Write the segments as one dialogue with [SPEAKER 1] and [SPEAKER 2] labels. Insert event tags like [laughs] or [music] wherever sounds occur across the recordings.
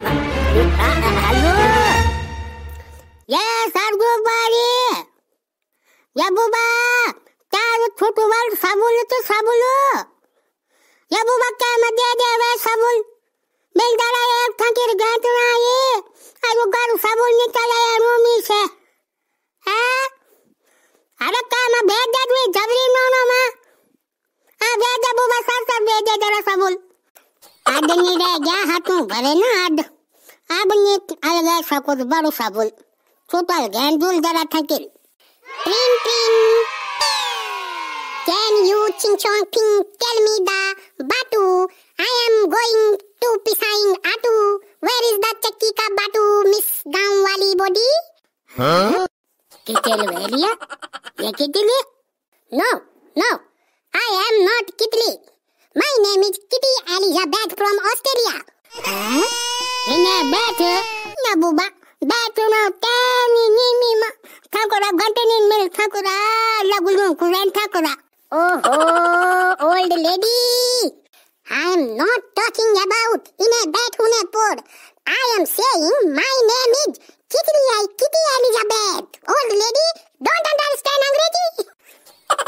[SPEAKER 1] Hello? Yes, everybody. Ya buba, তার ছোট বার সাবল তো সাবল ইয়া Can you ching chong ping tell me the batu? I am going to pisaing atu. Where is the chakki ka batu, Miss Gaon wali body? Huh? Kitli Valia? Ya Kitli? No, no. I am not Kitli. My name is a back from Australia. Huh? India back? Na buba. Back no tani ni mi ma. Thakura gantani mere thakura lagulu kuran thakura. Oh ho, old lady. I'm not talking about in a bed hune por. I am saying my name is Kitty, Kitty Elizabeth. Old lady, don't understand English.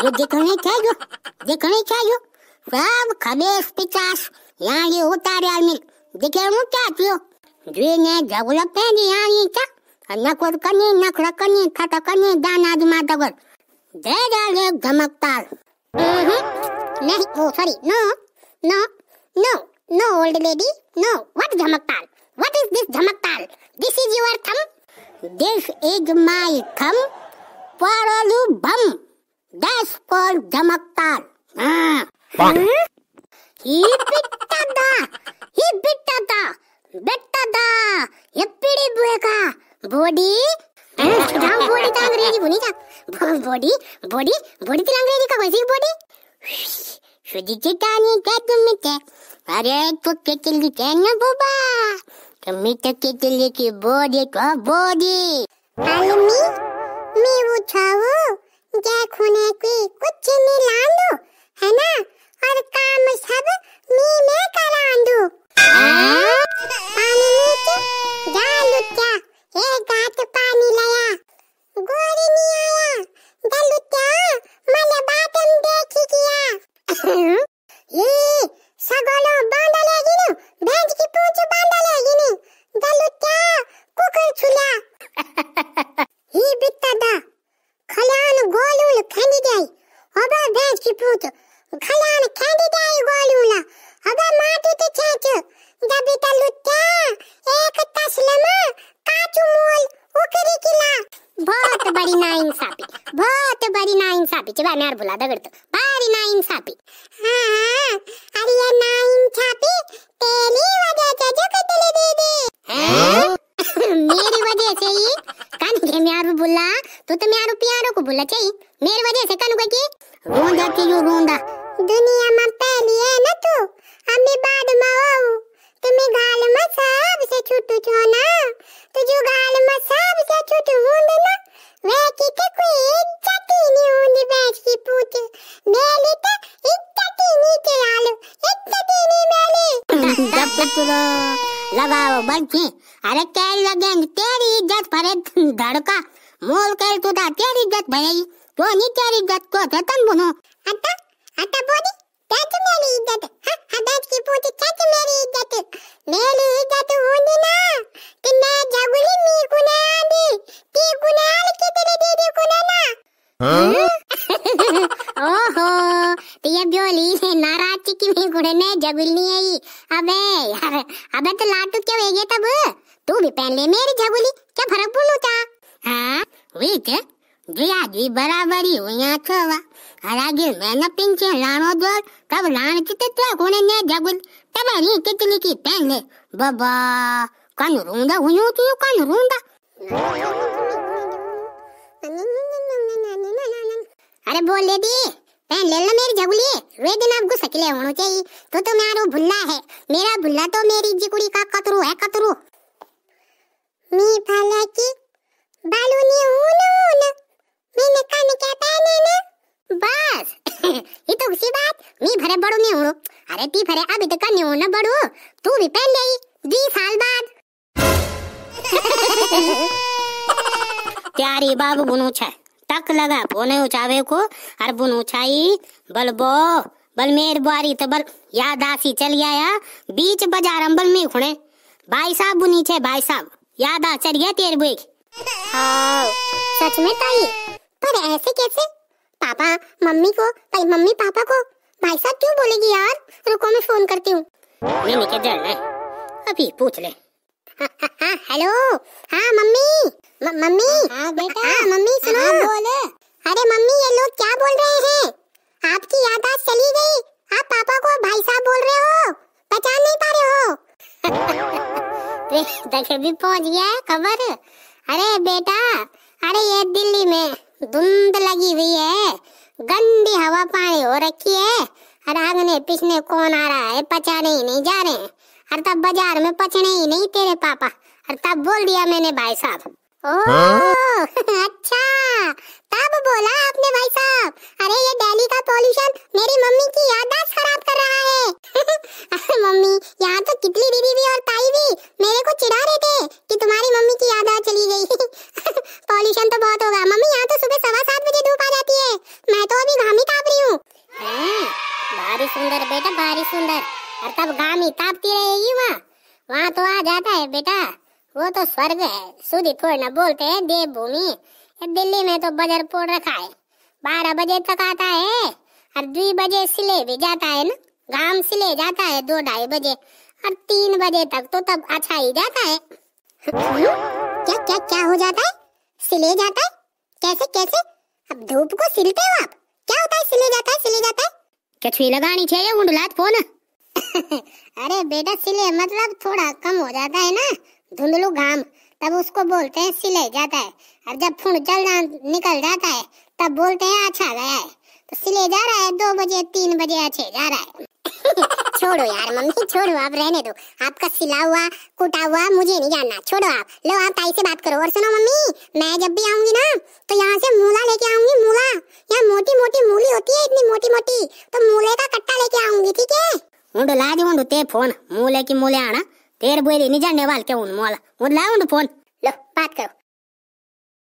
[SPEAKER 1] ये देखने क्या जो देखने क्या जो सब खबे पिचास ಯಾಣಿ ಊಟಾರಿ army D K ಮುಟ್ಟಾತಿಯೋ ದ್ವೀನೆ ಜಗುಲ ಪೇದಿ ಯಾಣಿ ಚ ಅನ್ನ ಕೊಡ್ಕನಿ ನಕ್ರಕನಿ ಖಟಕನಿ ದಾನಾದಿ ಮಾತಗರ್ ದೇದಾಳೆ ಧಮಕ್ತಾಲ್ नहीं oh sorry no no no no old lady no what धमकताल व्हाट इज दिस धमकताल this is your thumb this is my thumb परलु बम दैट्स कॉल्ड धमकताल हां ಇಬ್ಬಿಟ್ಟದ ಇಬ್ಬಿಟ್ಟದ ಬೆಟ್ಟದ ಎಪ್ಪಿಡಿ ಬೇಕ ಬೋಡಿ ನಾವು ಬೋಡಿ ತ अंग्रेजी बोली था बॉडी बॉडी बॉडी तेरा अंग्रेजी का वैसी बॉडी शुद्ध चितानी क्या तुम मिटे अरे तो केतल की कहना बोबा कमिट केतल की बॉडी का बॉडी आलमी मैं वो छावो क्या खोने की कुछ ಸಿಪೂತು ಖಲಾನ ಕ್ಯಾಂಡಿಡಾಯಿ ಗೋಲುಲ ಅಗ ಮಾಟುತೆ ಚಾಚು ದಬಿತ ಲುತ್ತಾ ಏಕ ತಸ್ಲಮ ಕಾಚು ಮೂಲ್ उकरी किला बहुत बड़ी ना इंसाफी बहुत बड़ी ना इंसाफी चिवा मैं बुला दगड़ तो भारी ना इंसाफी हाँ हाँ अरे ये ना इंसाफी तेरी वजह से जो कतले दे दे मेरी वजह से ही कान के मैं बुला तो तुम्हारो प्यारो को भूला चाहिए मेरे वजह से कनु की रोंदा के यो रोंदा दुनिया में पहली है ना तू हम भी बाद में आओ तुम्हें गाल में से छोटू छो ना तो जो गाल में से छोटू होंद ना वे की के कोई इज्जत ही नहीं होंदी बैठ की पूत मेले तो इज्जत ही नहीं के चलालो इज्जत ही नहीं मेले दब कचरा लगाओ बंची अरे तेल लगेंगे तेरी इज्जत पर धड़का मोल कर तू दा तेरी जात भई तो नी तेरी जात को खत्म बनो आता आता बोली क्या की मेरी इज्जत हा दाद की पूती क्या की मेरी इज्जत मेरी इज्जत होनी ना कि मैं जागुली मी कुने आली ती कुने आली की तेरे दीदी कुने ना ओहो ये बोली नाराज की मी कुने ने जगुली आई अबे यार अबे तो लाटू क्या हो गया तब तू भी पहन ले मेरी जगुली क्या फर्क बोलूं था हाँ વીકે ગુલાબી બરાબરી ઉયા છોવા હરાગી મેને પિંચે રાણો દોર તબ રાણ કિતે તે કોને ને જગુલ તબ રી કિતલી કી પેલે બબા કન રૂંડા હુયું તી કન રૂંડા अरे बोल लेडी पहन ले लो मेरी जगुली वे दिन आपको सकिले होना चाहिए तो तो मारो भुल्ला है मेरा भुल्ला तो मेरी जिकुड़ी का कतरू है कतरू मी फला की [laughs] तो अरे ती अभी तक तो तू भी पहन दी साल बाद [laughs] प्यारी टक लगा फोने उचावे को अर बुनु छाई बल मेर बुआरी तो बल याद आसी चल गया बीच बाजार अंबल में भाई साहब बुनी छे भाई साहब याद आ चल गया तेरे बुक हाँ, सच में ताई पर ऐसे कैसे पापा मम्मी को ताई मम्मी पापा को भाई साहब क्यों बोलेगी यार रुको मैं फोन करती हूँ मिनी के जल है अभी पूछ ले हाँ, हाँ, हेलो हाँ मम्मी मम्मी हाँ बेटा हाँ मम्मी सुनो बोले अरे मम्मी ये लोग क्या बोल रहे हैं आपकी यादाश्त चली गई आप पापा को भाई साहब बोल रहे हो पहचान नहीं पा रहे हो [laughs] देखे भी पहुंच गया है खबर अरे बेटा अरे ये दिल्ली में धुंध लगी हुई है गंदी हवा पानी हो रखी है अरे आगने पिछने कौन आ रहा है पचाने ही नहीं जा रहे अरे तब बाजार में पचने ही नहीं तेरे पापा अरे तब बोल दिया मैंने भाई साहब ओ [laughs] अच्छा तब बोला आपने भाई साहब अरे ये दिल्ली का पोल्यूशन मेरी मम्मी की याददाश्त खराब कर रहा है [laughs] अरे मम्मी यहाँ तो कितनी दीदी भी और ताई भी मेरे को चिढ़ा रहे थे कि तुम्हारी मम्मी चली गई पॉल्यूशन [laughs] तो बहुत होगा मम्मी यहाँ तो सुबह सवा सात बजे धूप आ जाती है मैं तो अभी घामी ताप रही हूँ भारी हम्म, सुंदर बेटा भारी सुंदर और तब घामी तापती रहेगी वहाँ वहाँ तो आ जाता है बेटा वो तो स्वर्ग है सुधी को न बोलते है देव भूमि दिल्ली में तो बजर पोड़ रखा है बारह बजे तक आता है और दो बजे सिले भी जाता है ना घाम सिले जाता है दो ढाई बजे और तीन बजे तक तो तब अच्छा ही जाता है क्या क्या क्या हो जाता है सिले जाता है कैसे कैसे अब धूप को सिलते हो आप क्या होता है सिले जाता है सिले जाता है क्या छुई लगानी चाहिए उंडलात फोन [laughs] अरे बेटा सिले मतलब थोड़ा कम हो जाता है ना धुंधलू घाम तब उसको बोलते हैं सिले जाता है और जब फूड जल जा, निकल जाता है तब बोलते हैं अच्छा गया है तो सिले जा रहा है दो बजे तीन बजे अच्छे जा रहा है छोड़ो यार मम्मी छोड़ो आप रहने दो आपका सिला हुआ कुटा हुआ मुझे नहीं जानना छोड़ो आप लो आप ताई से बात करो और सुनो मम्मी मैं जब भी आऊंगी ना तो यहाँ से मूला लेके आऊंगी मूला यहाँ मोटी मोटी मूली होती है इतनी मोटी मोटी तो मूले का कट्टा लेके आऊंगी ठीक है उंड लाज उंड ते फोन मूले की मूले आना तेर बोली नहीं जानने वाल के उन मोला उंड ला उंड फोन लो बात करो